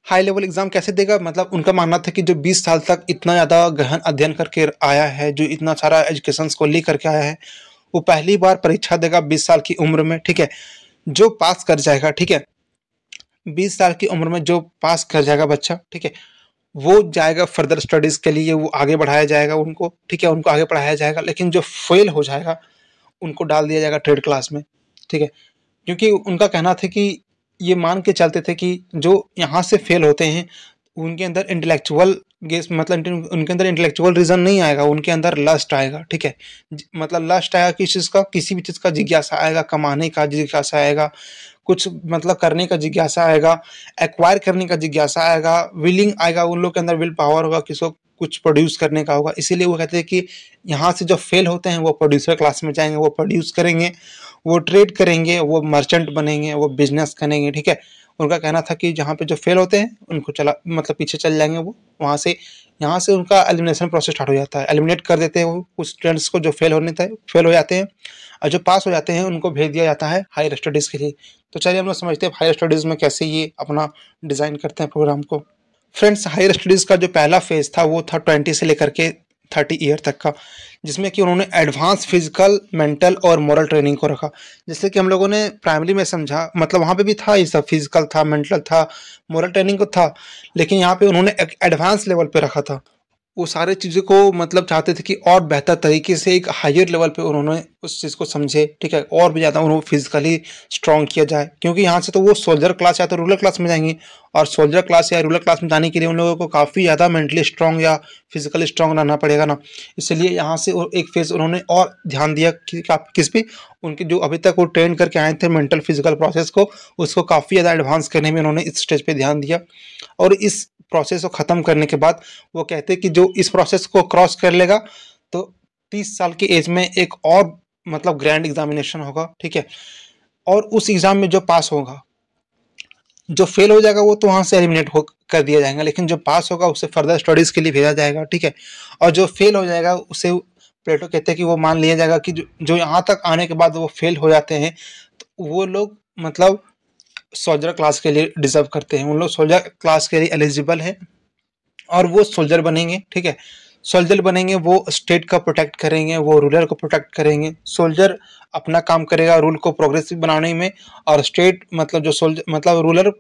A: हाई लेवल एग्ज़ाम कैसे देगा मतलब उनका मानना था कि जो 20 साल तक इतना ज़्यादा गहन अध्ययन करके आया है जो इतना सारा एजुकेशन को ले करके आया है वो पहली बार परीक्षा देगा बीस साल की उम्र में ठीक है जो पास कर जाएगा ठीक है बीस साल की उम्र में जो पास कर जाएगा बच्चा ठीक है वो जाएगा फर्दर स्टडीज़ के लिए वो आगे बढ़ाया जाएगा उनको ठीक है उनको आगे पढ़ाया जाएगा लेकिन जो फेल हो जाएगा उनको डाल दिया जाएगा ट्रेड क्लास में ठीक है क्योंकि उनका कहना था कि ये मान के चलते थे कि जो यहाँ से फेल होते हैं उनके अंदर इंटेलेक्चुअल गेस मतलब उनके अंदर इंटेलेक्चुअल रीज़न नहीं आएगा उनके अंदर लस्ट आएगा ठीक है मतलब लस्ट आएगा किस चीज़ का किसी भी चीज़ का जिज्ञासा आएगा कमाने का जिज्ञासा आएगा कुछ मतलब करने का जिज्ञासा आएगा एक्वायर करने का जिज्ञासा आएगा विलिंग आएगा उन लोग के अंदर विल पावर होगा किसको कुछ प्रोड्यूस करने का होगा इसीलिए वो कहते हैं कि यहाँ से जो फेल होते हैं वो प्रोड्यूसर क्लास में जाएंगे वो प्रोड्यूस करेंगे वो ट्रेड करेंगे वो मर्चेंट बनेंगे वो बिजनेस करेंगे ठीक है उनका कहना था कि जहाँ पे जो फेल होते हैं उनको चला मतलब पीछे चल जाएंगे वो वहाँ से यहाँ से उनका एलिमिनेशन प्रोसेस स्टार्ट हो जाता है एलिमिनेट कर देते हैं वो कुछ स्टूडेंट्स को जो फेल होने थे फेल हो जाते हैं और जो पास हो जाते हैं उनको भेज दिया जाता है हायर स्टडीज़ के लिए तो चलिए हम लोग समझते हैं हायर स्टडीज़ में कैसे ये अपना डिज़ाइन करते हैं प्रोग्राम को फ्रेंड्स हायर स्टडीज़ का जो पहला फेज़ था वो था ट्वेंटी से लेकर के थर्टी ईयर तक का जिसमें कि उन्होंने एडवांस फिजिकल मेंटल और मॉरल ट्रेनिंग को रखा जैसे कि हम लोगों ने प्राइमरी में समझा मतलब वहाँ पे भी था ये सब फिजिकल था मेंटल था मॉरल ट्रेनिंग को था लेकिन यहाँ पे उन्होंने एडवांस लेवल पे रखा था वो सारे चीज़ों को मतलब चाहते थे कि और बेहतर तरीके से एक हायर लेवल पे उन्होंने उस चीज़ को समझे ठीक है और भी ज़्यादा उन्होंने फिजिकली स्ट्रॉन्ग किया जाए क्योंकि यहाँ से तो वो सोल्जर क्लास या तो रूरल क्लास में जाएंगे और सोल्जर क्लास या रूलर क्लास में जाने के लिए उन लोगों को काफ़ी ज़्यादा मेंटली स्ट्रॉन्ग या फिजिकली स्ट्रॉन्ग रहना पड़ेगा ना इसलिए यहाँ से एक फेज़ उन्होंने और ध्यान दिया कि किस भी उनके जो अभी तक वो ट्रेन करके आए थे मेंटल फिजिकल प्रोसेस को उसको काफ़ी ज़्यादा एडवांस करने में उन्होंने इस स्टेज पर ध्यान दिया और इस प्रोसेस को ख़त्म करने के बाद वो कहते कि जो इस प्रोसेस को क्रॉस कर लेगा तो तीस साल की एज में एक और मतलब ग्रैंड एग्जामिनेशन होगा ठीक है और उस एग्ज़ाम में जो पास होगा जो फेल हो जाएगा वो तो वहाँ से एलिमिनेट हो कर दिया जाएगा लेकिन जो पास होगा उसे फर्दर स्टडीज़ के लिए भेजा जाएगा ठीक है और जो फेल हो जाएगा उसे प्लेटो कहते हैं कि वो मान लिया जाएगा कि जो यहाँ तक आने के बाद वो फेल हो जाते हैं तो वो लोग मतलब सोल्जर क्लास के लिए डिज़र्व करते हैं उन लोग सोल्जर क्लास के लिए एलिजिबल है और वो सोल्जर बनेंगे ठीक है सोल्जर बनेंगे वो स्टेट का प्रोटेक्ट करेंगे वो रूलर को प्रोटेक्ट करेंगे सोल्जर अपना काम करेगा रूल को प्रोग्रेसिव बनाने में और स्टेट मतलब जो सोल्जर मतलब रूलर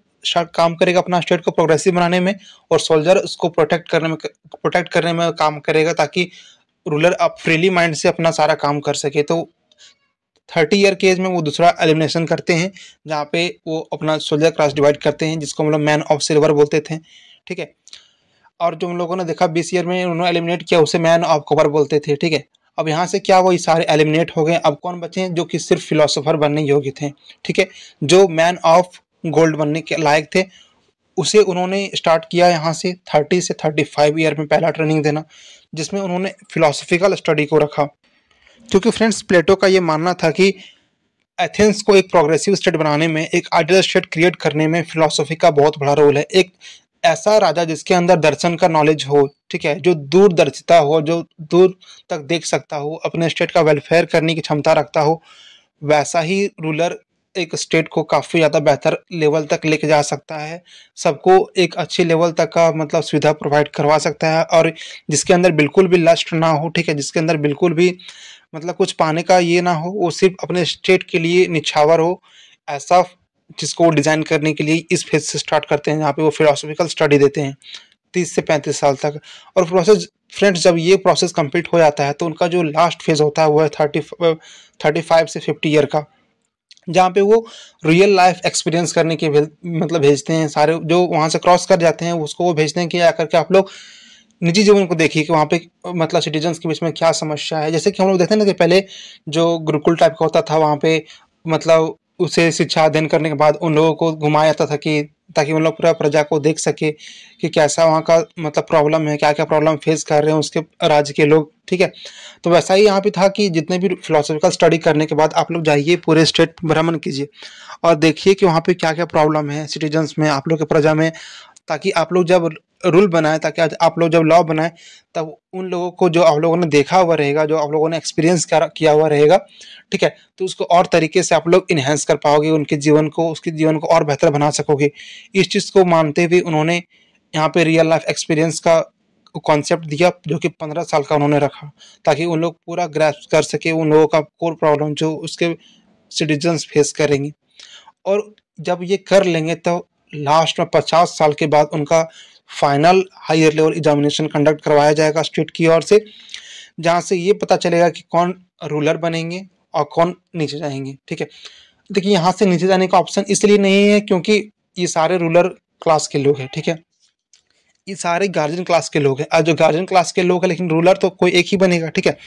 A: काम करेगा अपना स्टेट को प्रोग्रेसिव बनाने में और सोल्जर उसको प्रोटेक्ट करने में प्रोटेक्ट करने में काम करेगा ताकि रूलर आप फ्रीली माइंड से अपना सारा काम कर सके तो थर्टी ईयर केज में वो दूसरा एलिमिनेशन करते हैं जहाँ पे वो अपना सोल्जर क्लास डिवाइड करते हैं जिसको मतलब मैन ऑफ सिल्वर बोलते थे ठीक है और जो उन लोगों ने देखा बीस ईयर में उन्होंने एलिमिनेट किया उसे मैन ऑफ कवर बोलते थे ठीक है अब यहाँ से क्या वो सारे एलिमिनेट हो गए अब कौन बचे हैं जो कि सिर्फ फिलोसोफर बनने योग्य थे ठीक है जो मैन ऑफ गोल्ड बनने के लायक थे उसे उन्होंने स्टार्ट किया यहाँ से थर्टी से थर्टी फाइव ईयर में पहला ट्रेनिंग देना जिसमें उन्होंने फिलोसफिकल स्टडी को रखा क्योंकि फ्रेंड्स प्लेटो का ये मानना था कि एथेंस को एक प्रोग्रेसिव स्टेट बनाने में एक आइडियल स्टेट क्रिएट करने में फिलोसफी का बहुत बड़ा रोल है एक ऐसा राजा जिसके अंदर दर्शन का नॉलेज हो ठीक है जो दूरदर्शिता हो जो दूर तक देख सकता हो अपने स्टेट का वेलफेयर करने की क्षमता रखता हो वैसा ही रूलर एक स्टेट को काफ़ी ज़्यादा बेहतर लेवल तक लेके जा सकता है सबको एक अच्छे लेवल तक का मतलब सुविधा प्रोवाइड करवा सकता है और जिसके अंदर बिल्कुल भी लस्ट ना हो ठीक है जिसके अंदर बिल्कुल भी मतलब कुछ पाने का ये ना हो वो सिर्फ अपने स्टेट के लिए निछावर हो ऐसा जिसको डिज़ाइन करने के लिए इस फेज से स्टार्ट करते हैं जहाँ पे वो फिलोसफिकल स्टडी देते हैं तीस से पैंतीस साल तक और प्रोसेस फ्रेंड्स जब ये प्रोसेस कंप्लीट हो जाता है तो उनका जो लास्ट फेज़ होता है वो है थर्टी थर्टी फाइव से फिफ्टी ईयर का जहाँ पे वो रियल लाइफ एक्सपीरियंस करने के मतलब भेजते हैं सारे जो वहाँ से क्रॉस कर जाते हैं उसको वो भेजते हैं कि आकर के आप लोग निजी जीवन को देखिए कि वहाँ पे मतलब सिटीजन्स के बीच में क्या समस्या है जैसे कि हम लोग देखते हैं ना कि पहले जो गुरुकुल टाइप का होता था वहाँ पे मतलब उसे शिक्षा अध्ययन करने के बाद उन लोगों को घुमाया जाता था कि ताकि उन लोग पूरा प्रजा को देख सके कि कैसा वहाँ का मतलब प्रॉब्लम है क्या क्या प्रॉब्लम फेस कर रहे हैं उसके राज्य के लोग ठीक है तो वैसा ही यहाँ पे था कि जितने भी फिलोसफिकल स्टडी करने के बाद आप लोग जाइए पूरे स्टेट भ्रमण कीजिए और देखिए कि वहाँ पे क्या क्या प्रॉब्लम है सिटीजन्स में आप लोग के प्रजा में ताकि आप लोग जब रूल बनाए ताकि आप लोग जब लॉ बनाए तब उन लोगों को जो आप लोगों ने देखा हुआ रहेगा जो आप लोगों ने एक्सपीरियंस किया हुआ रहेगा ठीक है तो उसको और तरीके से आप लोग इन्हेंस कर पाओगे उनके जीवन को उसके जीवन को और बेहतर बना सकोगे इस चीज़ को मानते हुए उन्होंने यहाँ पे रियल लाइफ एक्सपीरियंस का कॉन्सेप्ट दिया जो कि पंद्रह साल का उन्होंने रखा ताकि उन लोग पूरा ग्रैप कर सके उन लोगों का कोर प्रॉब्लम जो उसके सिटीजन्स फेस करेंगे और जब ये कर लेंगे तो लास्ट में पचास साल के बाद उनका final higher level examination conduct करवाया जाएगा स्टेट की ओर से जहाँ से ये पता चलेगा कि कौन रूलर बनेंगे और कौन नीचे जाएंगे ठीक है देखिए यहाँ से नीचे जाने का ऑप्शन इसलिए नहीं है क्योंकि ये सारे रूलर क्लास के लोग हैं ठीक है ये सारे गार्जियन क्लास के लोग हैं आज जो गार्जियन क्लास के लोग हैं लेकिन रूलर तो कोई एक ही बनेगा ठीक है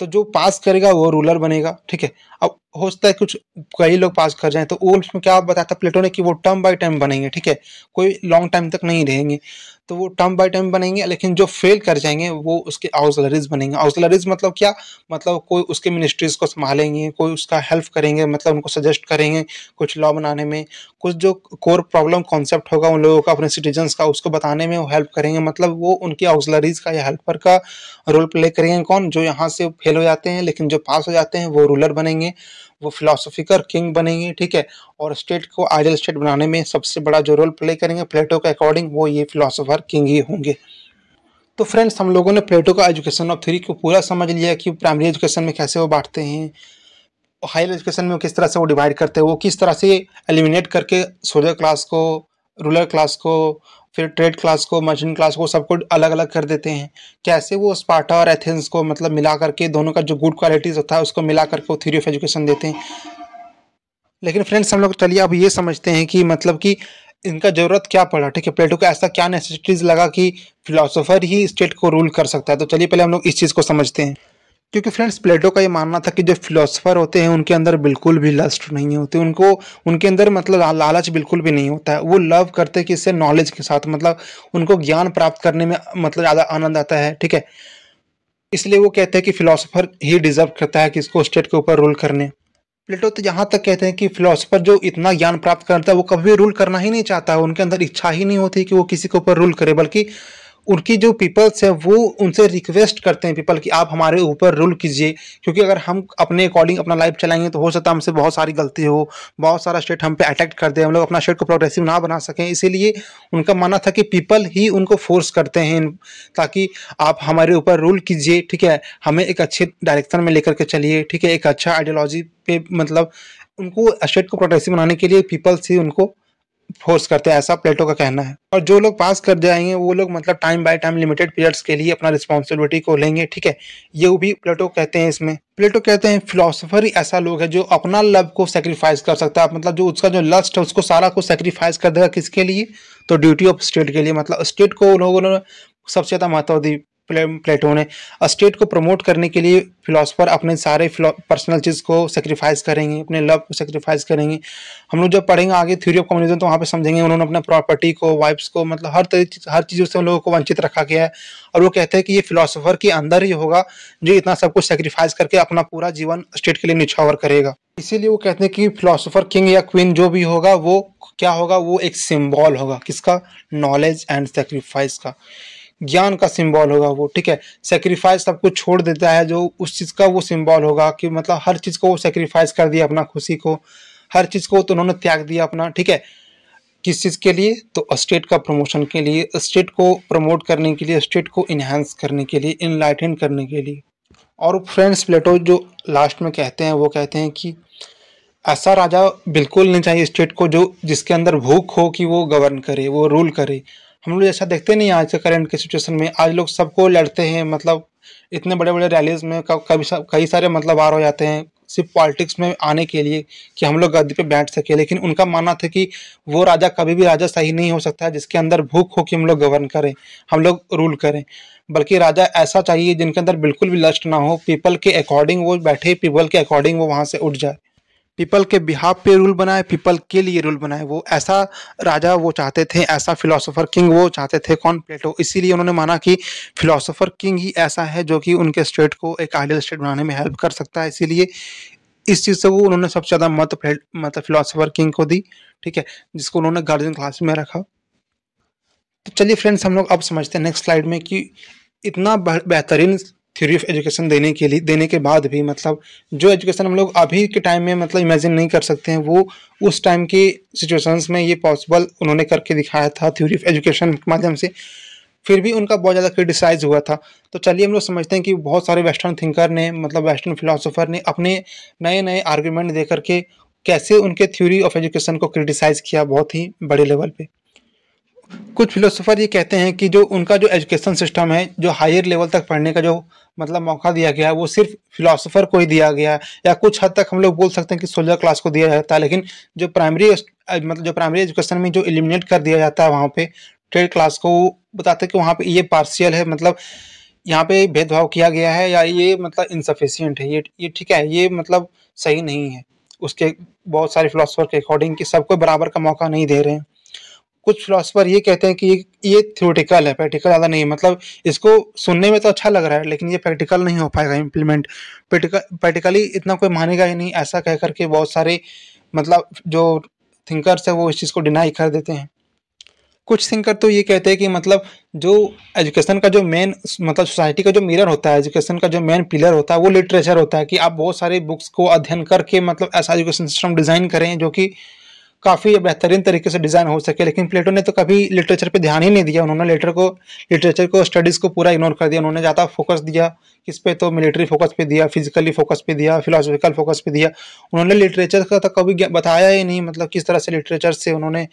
A: तो जो पास करेगा वो रूलर बनेगा ठीक है अब हो सकता है कुछ कई लोग पास कर जाएं तो वो उसमें क्या बताता प्लेटो ने कि वो टर्म बाय टर्म बनेंगे ठीक है कोई लॉन्ग टाइम तक नहीं रहेंगे तो वो टर्म बाय टर्म बनेंगे लेकिन जो फेल कर जाएंगे वो उसके आउसलरीज बनेंगे आउसलरीज मतलब क्या मतलब कोई उसके मिनिस्ट्रीज को संभालेंगे कोई उसका हेल्प करेंगे मतलब उनको सजेस्ट करेंगे कुछ लॉ बनाने में कुछ जो कोर प्रॉब्लम कॉन्सेप्ट होगा उन लोगों का अपने सिटीजन्स का उसको बताने में वो हेल्प करेंगे मतलब वो उनकी आउसलरीज का या हेल्पर का रोल प्ले करेंगे कौन जो यहाँ से फेल हो जाते हैं लेकिन जो पास हो जाते हैं वो रूलर बनेंगे वो फिलोसफिकर किंग बनेंगे ठीक है और स्टेट को आइडियल स्टेट बनाने में सबसे बड़ा जो रोल प्ले करेंगे प्लेटो के अकॉर्डिंग वो ये फिलोसोफर किंग ही होंगे तो फ्रेंड्स हम लोगों ने प्लेटो का एजुकेशन ऑफ थ्री को पूरा समझ लिया कि प्राइमरी एजुकेशन में कैसे वो बांटते हैं हायर एजुकेशन में किस तरह से वो डिवाइड करते हैं वो किस तरह से एलिमिनेट करके सोलर क्लास को रूलर क्लास को फिर ट्रेड क्लास को मर्चेंट क्लास को सबको अलग अलग कर देते हैं कैसे वो स्पार्टा और एथेंस को मतलब मिला करके दोनों का जो गुड क्वालिटीज़ होता है उसको मिला करके वो थ्योरी ऑफ एजुकेशन देते हैं लेकिन फ्रेंड्स हम लोग चलिए अब ये समझते हैं कि मतलब कि इनका ज़रूरत क्या पड़ा ठीक है प्लेटो को ऐसा क्या नेसेसिटीज़ लगा कि फिलोसोफर ही स्टेट को रूल कर सकता है तो चलिए पहले हम लोग इस चीज़ को समझते हैं क्योंकि फ्रेंड्स प्लेटो का ये मानना था कि जो फिलोसफर होते हैं उनके अंदर बिल्कुल भी लस्ट नहीं होते उनको उनके अंदर मतलब लालच बिल्कुल भी नहीं होता है वो लव करते कि इससे नॉलेज के साथ मतलब उनको ज्ञान प्राप्त करने में मतलब ज़्यादा आनंद आता है ठीक है इसलिए वो कहते हैं कि फिलोसोफर ही डिजर्व करता है कि इसको स्टेट के ऊपर रूल करने प्लेटो तो यहाँ तक कहते हैं कि फिलोसफर जो इतना ज्ञान प्राप्त करता है वो कभी रूल करना ही नहीं चाहता है उनके अंदर इच्छा ही नहीं होती कि वो किसी के ऊपर रूल करे बल्कि उनकी जो पीपल्स हैं वो उनसे रिक्वेस्ट करते हैं पीपल कि आप हमारे ऊपर रूल कीजिए क्योंकि अगर हम अपने अकॉर्डिंग अपना लाइफ चलाएंगे तो हो सकता है हमसे बहुत सारी गलती हो बहुत सारा स्टेट हम पे अटैक्ट कर दे हम लोग अपना स्टेट को प्रोग्रेसिव ना बना सकें इसीलिए उनका मानना था कि पीपल ही उनको फोर्स करते हैं ताकि आप हमारे ऊपर रूल कीजिए ठीक है हमें एक अच्छे डायरेक्शन में लेकर के चलिए ठीक है एक अच्छा आइडियोलॉजी पे मतलब उनको स्टेट को प्रोग्रेसिव बनाने के लिए पीपल्स ही उनको फोर्स करते हैं ऐसा प्लेटो का कहना है और जो लोग पास कर जाएंगे वो लोग मतलब time by time limited periods के लिए अपना रिस्पॉन्सिबिलिटी को लेंगे ठीक है ये भी प्लेटो कहते हैं इसमें प्लेटो कहते हैं फिलोसोफर ही ऐसा लोग है जो अपना लव को सेक्रीफाइस कर सकता है मतलब जो उसका जो लस्ट है उसको सारा को सेक्रीफाइस कर देगा किसके लिए तो ड्यूटी ऑफ स्टेट के लिए मतलब स्टेट को उन लोगों ने सबसे ज़्यादा महत्व दी प्लेटो ने स्टेट को प्रमोट करने के लिए फिलोसफर अपने सारे पर्सनल चीज़ को सेक्रीफाइस करेंगे अपने लव को सेक्रीफाइस करेंगे हम लोग जब पढ़ेंगे आगे थ्योरी ऑफ कम्युनिज्म तो वहाँ पे समझेंगे उन्होंने अपने प्रॉपर्टी को वाइफ्स को मतलब हर तरीके हर चीज़ से उन लोगों को वंचित रखा गया है और वो कहते हैं कि ये फिलोसफर के अंदर ही होगा जो इतना सब कुछ सेक्रीफाइस करके अपना पूरा जीवन स्टेट के लिए निछावर करेगा इसीलिए वो कहते हैं कि फिलोसोफर किंग या क्वीन जो भी होगा वो क्या होगा वो एक सिम्बॉल होगा किसका नॉलेज एंड सेक्रीफाइस का ज्ञान का सिंबल होगा वो ठीक है सेक्रीफाइस सब कुछ छोड़ देता है जो उस चीज़ का वो सिंबल होगा कि मतलब हर चीज़ को वो सेक्रीफाइस कर दिया अपना खुशी को हर चीज़ को तो उन्होंने त्याग दिया अपना ठीक है किस चीज़ के लिए तो स्टेट का प्रमोशन के लिए स्टेट को प्रमोट करने के लिए स्टेट को इन्हांस करने के लिए इनलाइटन करने के लिए और फ्रेंड्स प्लेटो जो लास्ट में कहते हैं वो कहते हैं कि ऐसा राजा बिल्कुल नहीं चाहिए स्टेट को जो जिसके अंदर भूख हो कि वो गवर्न करे वो रूल करे हम लोग ऐसा देखते नहीं आज के करंट के सिचुएशन में आज लोग सबको लड़ते हैं मतलब इतने बड़े बड़े रैलीज में कभी कई सारे मतलब बाहर हो जाते हैं सिर्फ पॉलिटिक्स में आने के लिए कि हम लोग गद्दी पे बैठ सके लेकिन उनका मानना था कि वो राजा कभी भी राजा सही नहीं हो सकता है जिसके अंदर भूख हो कि हम लोग गवर्न करें हम लोग रूल करें बल्कि राजा ऐसा चाहिए जिनके अंदर बिल्कुल भी लस्ट ना हो पीपल के अकॉर्डिंग वो बैठे पीपल के अकॉर्डिंग वो वहाँ से उठ जाए पीपल के बिहाव पे रूल बनाए पीपल के लिए रूल बनाए वो ऐसा राजा वो चाहते थे ऐसा फिलोसोफर किंग वो चाहते थे कौन प्लेटो इसीलिए उन्होंने माना कि फिलोसोफर किंग ही ऐसा है जो कि उनके स्टेट को एक आइडियल स्टेट बनाने में हेल्प कर सकता है इसीलिए इस चीज़ से वो उन्होंने सबसे ज़्यादा मत मतलब फिलोसोफर किंग को दी ठीक है जिसको उन्होंने गार्जियन क्लास में रखा तो चलिए फ्रेंड्स हम लोग अब समझते हैं नेक्स्ट स्लाइड में कि इतना बेहतरीन थ्योरी ऑफ एजुकेशन देने के लिए देने के बाद भी मतलब जो एजुकेशन हम लोग अभी के टाइम में मतलब इमेजिन नहीं कर सकते हैं वो उस टाइम के सिचुएशंस में ये पॉसिबल उन्होंने करके दिखाया था थ्योरी ऑफ एजुकेशन के माध्यम से फिर भी उनका बहुत ज़्यादा क्रिटिसाइज हुआ था तो चलिए हम लोग समझते हैं कि बहुत सारे वेस्टर्न थिंकर ने मतलब वेस्टर्न फिलासफ़र ने अपने नए नए आर्ग्यूमेंट दे करके कैसे उनके थ्योरी ऑफ एजुकेशन को क्रिटिसाइज़ किया बहुत ही बड़े लेवल पर कुछ फिलोसोफर ये कहते हैं कि जो उनका जो एजुकेशन सिस्टम है जो हायर लेवल तक पढ़ने का जो मतलब मौका दिया गया है वो सिर्फ फिलोसोफर को ही दिया गया है या कुछ हद तक हम लोग बोल सकते हैं कि सोलर क्लास को दिया जाता है लेकिन जो प्राइमरी मतलब जो प्राइमरी एजुकेशन में जो एलिमिनेट कर दिया जाता है वहाँ पर ट्रेड क्लास को बताते हैं कि वहाँ पर ये पार्शियल है मतलब यहाँ पे भेदभाव किया गया है या ये मतलब इनसफिशियंट है ये ये ठीक है ये मतलब सही नहीं है उसके बहुत सारे फिलोसोफर के अकॉर्डिंग कि सबको बराबर का मौका नहीं दे रहे हैं कुछ फिलासफर ये कहते हैं कि ये ये थ्योरेटिकल है प्रैक्टिकल ज़्यादा नहीं है मतलब इसको सुनने में तो अच्छा लग रहा है लेकिन ये प्रैक्टिकल नहीं हो पाएगा इम्प्लीमेंट प्रैक्टिकल प्रैक्टिकली इतना कोई मानेगा ही नहीं ऐसा कह करके बहुत सारे मतलब जो थिंकर्स हैं वो इस चीज़ को डिनाई कर देते हैं कुछ थिंकर तो ये कहते हैं कि मतलब जो एजुकेशन का जो मेन मतलब सोसाइटी का जो मिरर होता है एजुकेशन का जो मेन पिलर होता है वो लिटरेचर होता है कि आप बहुत सारे बुक्स को अध्ययन करके मतलब ऐसा एजुकेशन सिस्टम डिज़ाइन करें जो कि काफ़ी बेहतरीन तरीके से डिज़ाइन हो सके लेकिन प्लेटो ने तो कभी लिटरेचर पे ध्यान ही नहीं दिया उन्होंने लेटर को लिटरेचर को स्टडीज़ को पूरा इग्नोर कर दिया उन्होंने ज़्यादा फोकस दिया किस पे तो मिलिट्री फोकस पे दिया फिजिकली फोकस पे दिया फिलोसफिकल फोकस पे दिया उन्होंने लिटरेचर का तो कभी बताया ही नहीं मतलब किस तरह से लिटरेचर से उन्होंने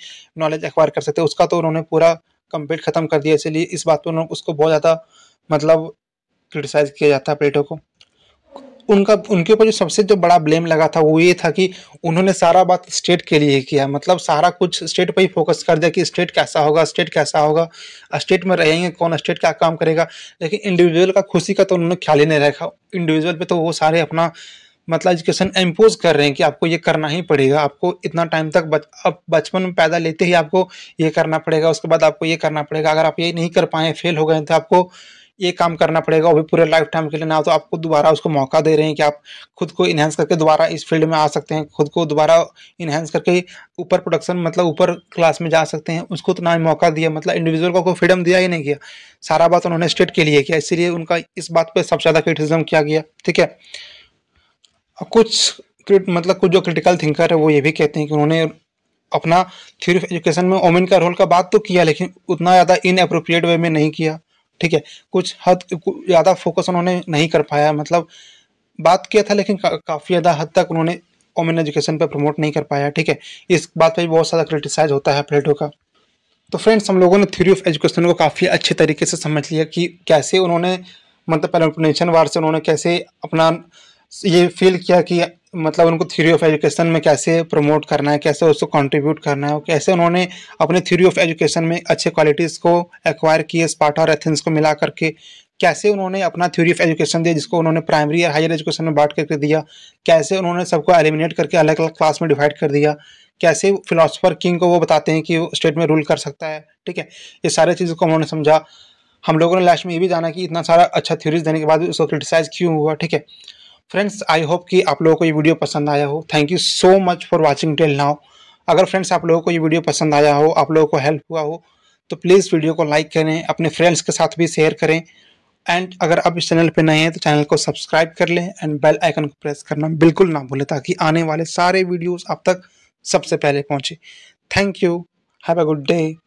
A: नॉलेज एक्वायर कर सकते उसका तो उन्होंने पूरा कम्प्लीट ख़त्म कर दिया इसलिए इस बात पर उन्होंने उसको बहुत ज़्यादा मतलब क्रिटिसाइज़ किया जाता है प्लेटो को उनका उनके ऊपर जो सबसे जो बड़ा ब्लेम लगा था वो ये था कि उन्होंने सारा बात स्टेट के लिए किया मतलब सारा कुछ स्टेट पर ही फोकस कर दिया कि स्टेट कैसा होगा स्टेट कैसा होगा स्टेट में रहेंगे कौन स्टेट क्या काम करेगा लेकिन इंडिविजुअल का खुशी का तो उन्होंने ख्याल ही नहीं रखा इंडिविजुअल पर तो वो सारे अपना मतलब एजुकेशन इम्पोज कर रहे हैं कि आपको ये करना ही पड़ेगा आपको इतना टाइम तक बच अब बचपन में पैदा लेते ही आपको ये करना पड़ेगा उसके बाद आपको ये करना पड़ेगा अगर आप ये नहीं कर पाए फेल हो गए तो आपको ये काम करना पड़ेगा वो भी पूरे लाइफ टाइम के लिए ना तो आपको दोबारा उसको मौका दे रहे हैं कि आप खुद को इन्हेंस करके दोबारा इस फील्ड में आ सकते हैं खुद को दोबारा इन्हेंस करके ऊपर प्रोडक्शन मतलब ऊपर क्लास में जा सकते हैं उसको तो ना ही मौका दिया मतलब इंडिविजुअल को कोई फ्रीडम दिया ही नहीं किया सारा बात उन्होंने स्टेट के लिए किया इसीलिए उनका इस बात पर सबसे ज़्यादा क्रिटिसिज्म किया गया ठीक है कुछ मतलब कुछ जो क्रिटिकल थिंकर है वो ये भी कहते हैं कि उन्होंने अपना थ्योरी ऑफ एजुकेशन में ओमेन का रोल का बात तो किया लेकिन उतना ज़्यादा इन अप्रोप्रिएट वे में नहीं किया ठीक है कुछ हद ज़्यादा फोकस उन्होंने नहीं कर पाया मतलब बात किया था लेकिन का, काफ़ी ज़्यादा हद तक उन्होंने ओमेन एजुकेशन पर प्रमोट नहीं कर पाया ठीक है इस बात पर भी बहुत ज़्यादा क्रिटिसाइज होता है प्लेटो का तो फ्रेंड्स हम लोगों ने थ्योरी ऑफ एजुकेशन को काफ़ी अच्छे तरीके से समझ लिया कि कैसे उन्होंने मतलब पहले नेशन वार से उन्होंने कैसे अपना ये फील किया कि मतलब उनको थ्योरी ऑफ एजुकेशन में कैसे प्रमोट करना है कैसे उसको कंट्रीब्यूट करना है कैसे उन्होंने अपने थ्योरी ऑफ एजुकेशन में अच्छे क्वालिटीज़ को एक्वायर किए स्पार्टा और एथेंस को मिला करके कैसे उन्होंने अपना थ्योरी ऑफ एजुकेशन दिया जिसको उन्होंने प्राइमरी और हायर एजुकेशन में बांट करके दिया कैसे उन्होंने सबको एलिमिनेट करके अलग अलग क्लास में डिवाइड कर दिया कैसे फ़िलासफर किंग को वो बताते हैं कि वो स्टेट में रूल कर सकता है ठीक है ये सारे चीज़ों को उन्होंने समझा हम लोगों ने लास्ट में ये भी जाना कि इतना सारा अच्छा थ्योरीज देने के बाद उसको क्रिटिसाइज़ क्यों हुआ ठीक है फ्रेंड्स आई होप कि आप लोगों को ये वीडियो पसंद आया हो thank you so much for watching till now अगर फ्रेंड्स आप लोगों को ये वीडियो पसंद आया हो आप लोगों को हेल्प हुआ हो तो प्लीज़ वीडियो को लाइक करें अपने फ्रेंड्स के साथ भी शेयर करें एंड अगर आप इस चैनल पर नए हैं तो चैनल को सब्सक्राइब कर लें एंड बेल आइकन को प्रेस करना बिल्कुल ना भूलें ताकि आने वाले सारे वीडियोज़ आप तक सबसे पहले पहुँचे thank you have a good day